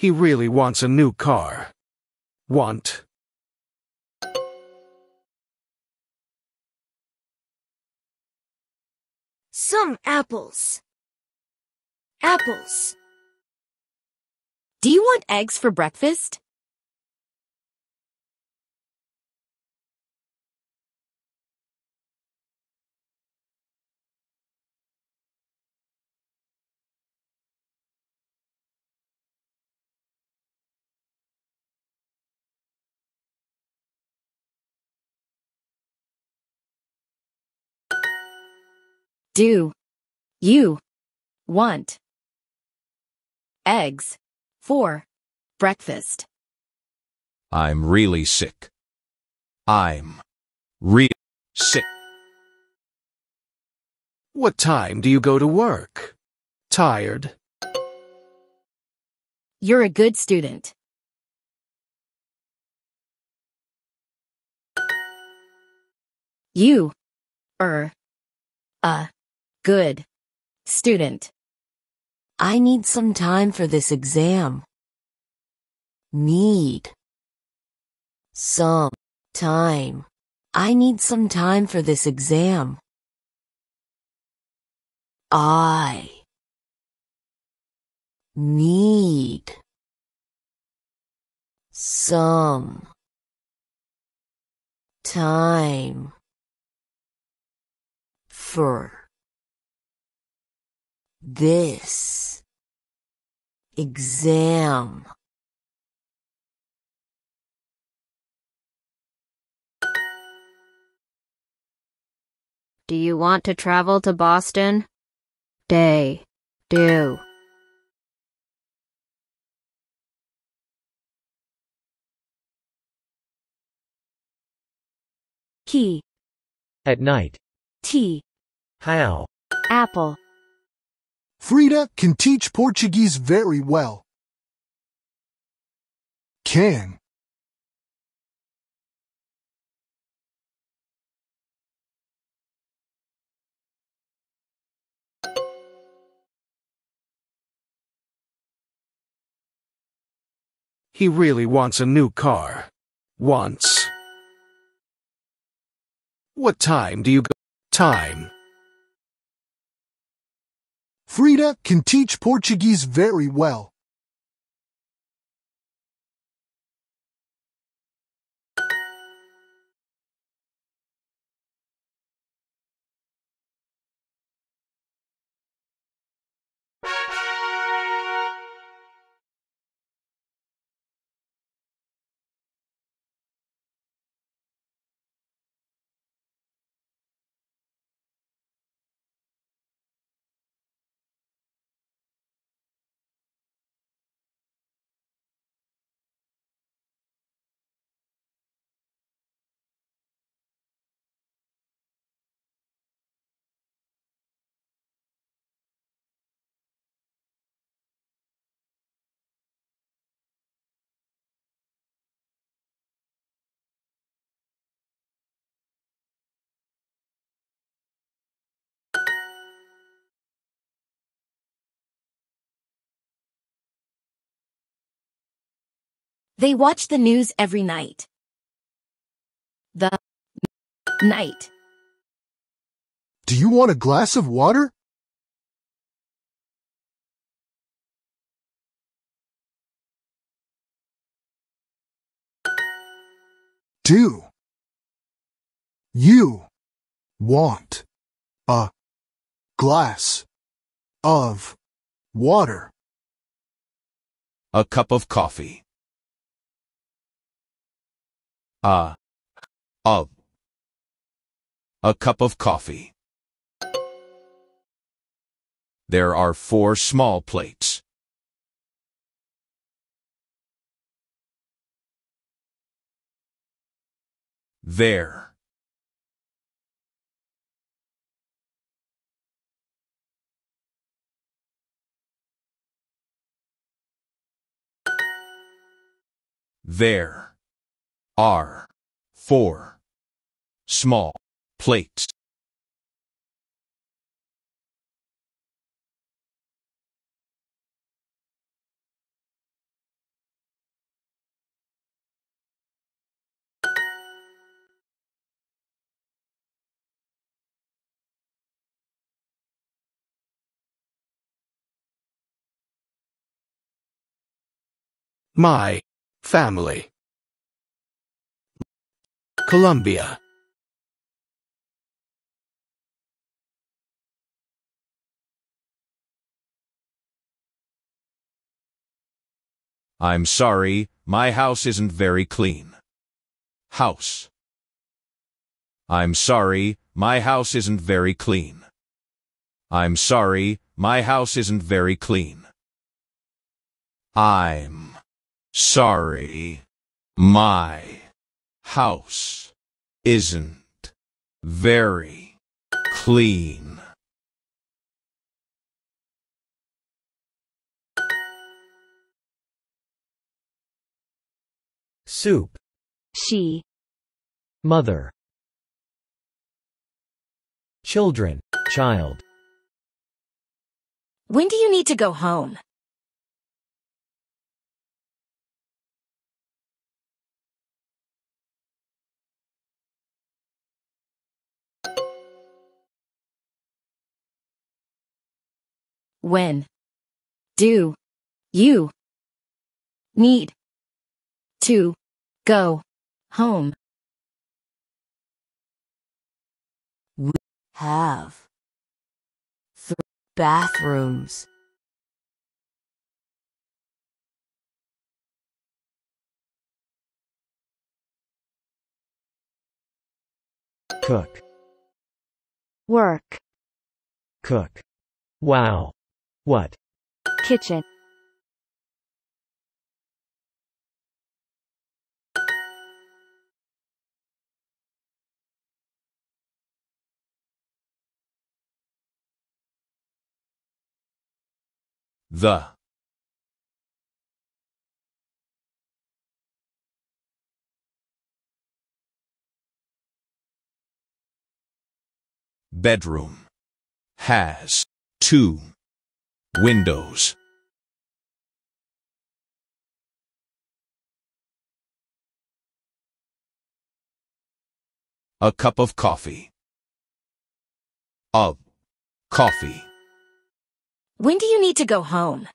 He really wants a new car. Want. Some apples. Apples. Do you want eggs for breakfast? do you want eggs for breakfast? I'm really sick. I'm real sick. What time do you go to work? Tired. You're a good student. You. Er. A. Good. Student. I need some time for this exam. Need. Some. Time. I need some time for this exam. I. Need. Some. Time. For this exam Do you want to travel to Boston? Day. Do. Key. At night. Tea. How. Apple. Frida can teach Portuguese very well. Can. He really wants a new car. Wants. What time do you go? Time. Frida can teach Portuguese very well. They watch the news every night. The night. Do you want a glass of water? Do you want a glass of water? A cup of coffee a of a cup of coffee. There are four small plates. There. There. R. 4. Small plates. My family. Colombia I'm sorry, my house isn't very clean. House. I'm sorry, my house isn't very clean. I'm sorry, my house isn't very clean. I'm sorry, my house isn't very clean. Soup. She. Mother. Children. Child. When do you need to go home? When do you need to go home? We have three bathrooms. Cook. Work. Cook. Wow. What? Kitchen. The bedroom has two Windows A cup of coffee. Of coffee. When do you need to go home?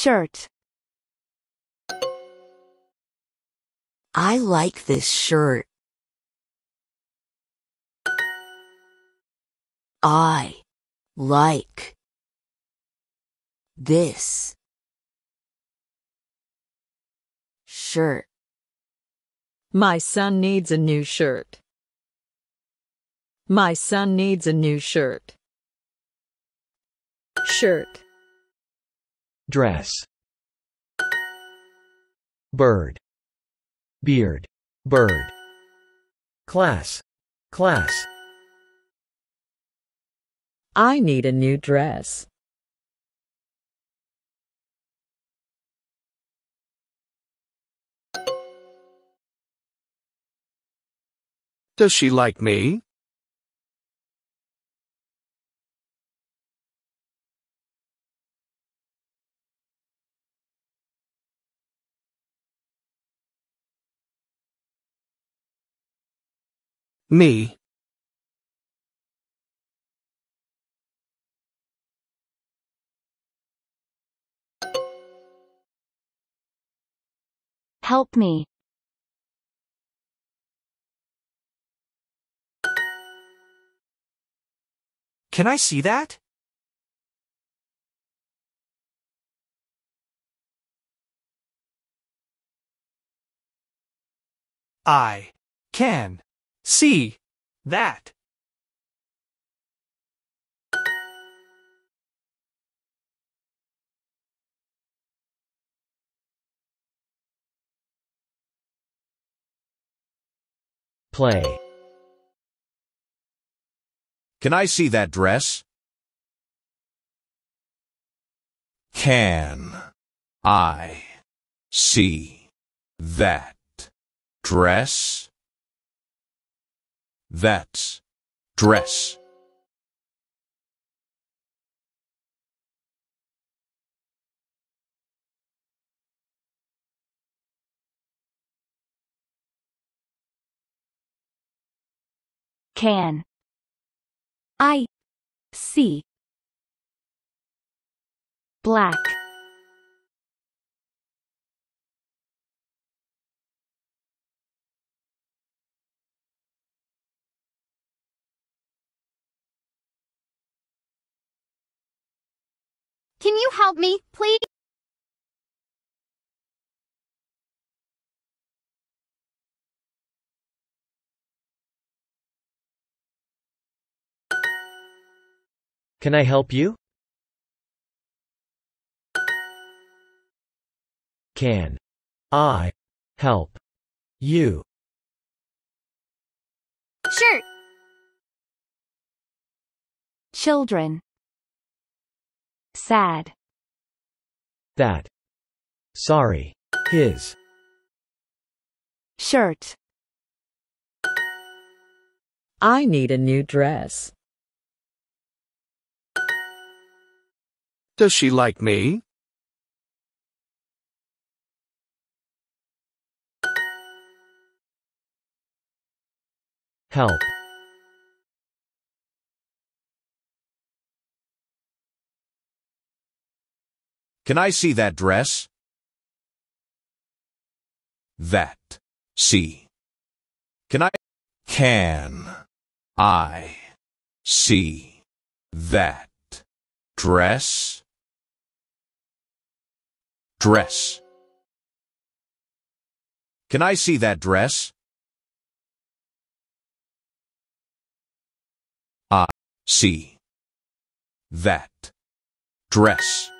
Shirt. I like this shirt. I like this shirt. My son needs a new shirt. My son needs a new shirt. Shirt dress bird beard bird class class I need a new dress. Does she like me? Me. Help me. Can I see that? I can. See that. Play. Can I see that dress? Can I see that dress? That's dress. Can I see black Can you help me, please? Can I help you? Can I help you? Sure. Children sad that sorry his shirt I need a new dress. Does she like me? Help. Can I see that dress? That. See. Can I? Can. I. See. That. Dress. Dress. Can I see that dress? I see that dress.